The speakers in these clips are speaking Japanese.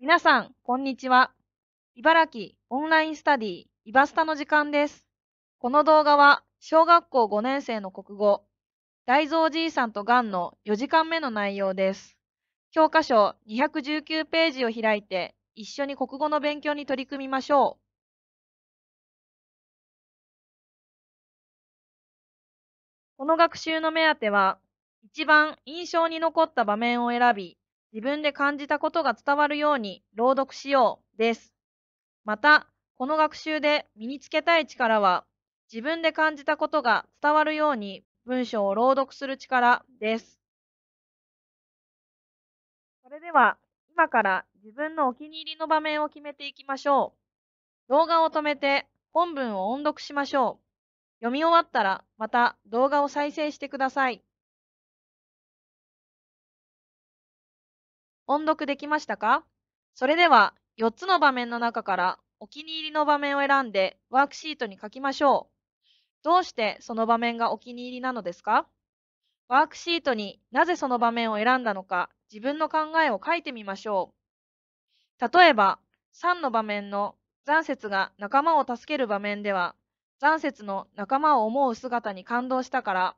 皆さん、こんにちは。茨城オンラインスタディ、イバスタの時間です。この動画は、小学校5年生の国語、大蔵じいさんとガンの4時間目の内容です。教科書219ページを開いて、一緒に国語の勉強に取り組みましょう。この学習の目当ては、一番印象に残った場面を選び、自分で感じたことが伝わるように朗読しようです。また、この学習で身につけたい力は、自分で感じたことが伝わるように文章を朗読する力です。それでは、今から自分のお気に入りの場面を決めていきましょう。動画を止めて本文を音読しましょう。読み終わったら、また動画を再生してください。音読できましたかそれでは4つの場面の中からお気に入りの場面を選んでワークシートに書きましょう。どうしてその場面がお気に入りなのですかワークシートになぜその場面を選んだのか自分の考えを書いてみましょう。例えば3の場面の残雪が仲間を助ける場面では残雪の仲間を思う姿に感動したから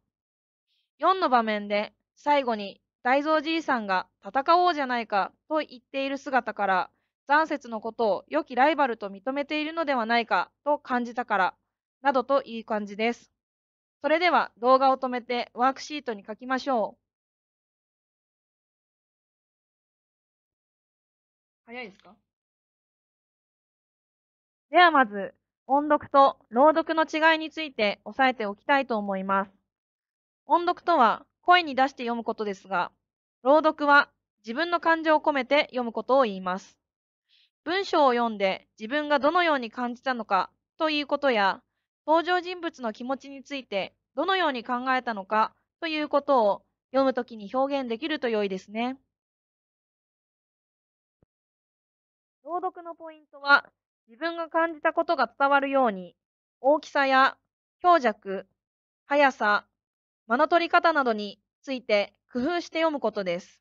4の場面で最後に大蔵じいさんが戦おうじゃないかと言っている姿から、残雪のことを良きライバルと認めているのではないかと感じたから、などといい感じです。それでは動画を止めてワークシートに書きましょう。早いですかではまず、音読と朗読の違いについて押さえておきたいと思います。音読とは、声に出して読むことですが、朗読は自分の感情を込めて読むことを言います。文章を読んで自分がどのように感じたのかということや、登場人物の気持ちについてどのように考えたのかということを読むときに表現できると良いですね。朗読のポイントは、自分が感じたことが伝わるように、大きさや強弱、速さ、間の取り方などについて工夫して読むことです。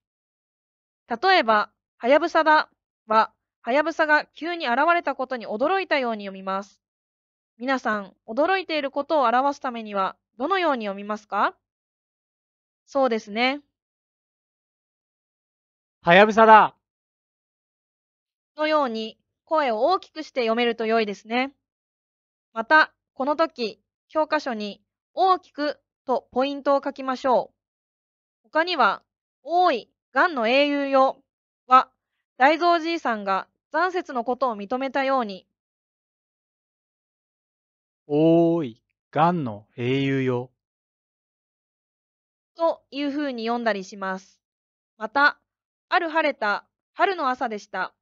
例えば、はやぶさだは、はやぶさが急に現れたことに驚いたように読みます。皆さん、驚いていることを表すためには、どのように読みますかそうですね。はやぶさだ。のように、声を大きくして読めると良いですね。また、この時、教科書に大きくとポイントを書きましょう。他には、多い、がんの英雄よは、大蔵じいさんが残雪のことを認めたように、おーい、がんの英雄よ。というふうに読んだりします。また、ある晴れた春の朝でした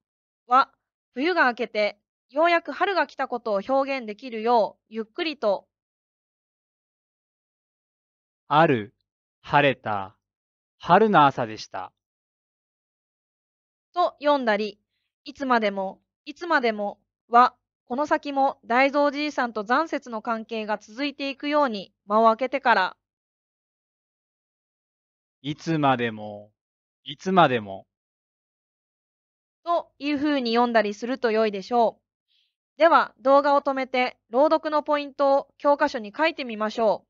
は、冬が明けてようやく春が来たことを表現できるようゆっくりとある、晴れた、春の朝でした。と読んだり、いつまでも、いつまでもは、この先も大蔵じいさんと残雪の関係が続いていくように間を空けてから、いつまでも、いつまでも、というふうに読んだりすると良いでしょう。では動画を止めて朗読のポイントを教科書に書いてみましょう。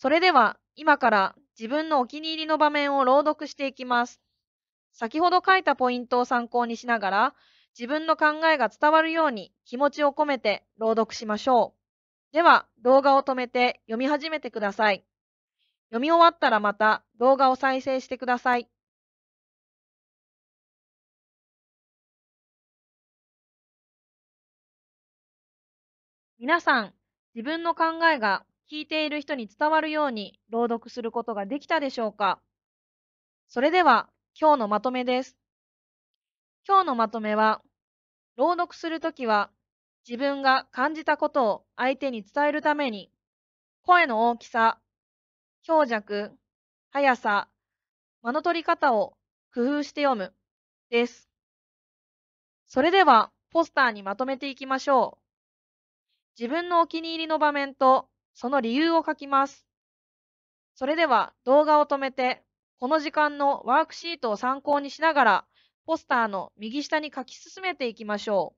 それでは今から自分のお気に入りの場面を朗読していきます。先ほど書いたポイントを参考にしながら自分の考えが伝わるように気持ちを込めて朗読しましょう。では動画を止めて読み始めてください。読み終わったらまた動画を再生してください。皆さん、自分の考えが聞いている人に伝わるように朗読することができたでしょうかそれでは今日のまとめです。今日のまとめは、朗読するときは自分が感じたことを相手に伝えるために、声の大きさ、強弱、速さ、間の取り方を工夫して読むです。それではポスターにまとめていきましょう。自分のお気に入りの場面とその理由を書きます。それでは動画を止めて、この時間のワークシートを参考にしながら、ポスターの右下に書き進めていきましょ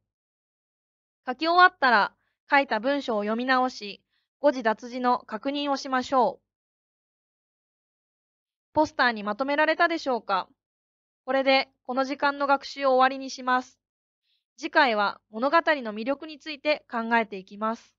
う。書き終わったら、書いた文章を読み直し、誤字脱字の確認をしましょう。ポスターにまとめられたでしょうかこれでこの時間の学習を終わりにします。次回は物語の魅力について考えていきます。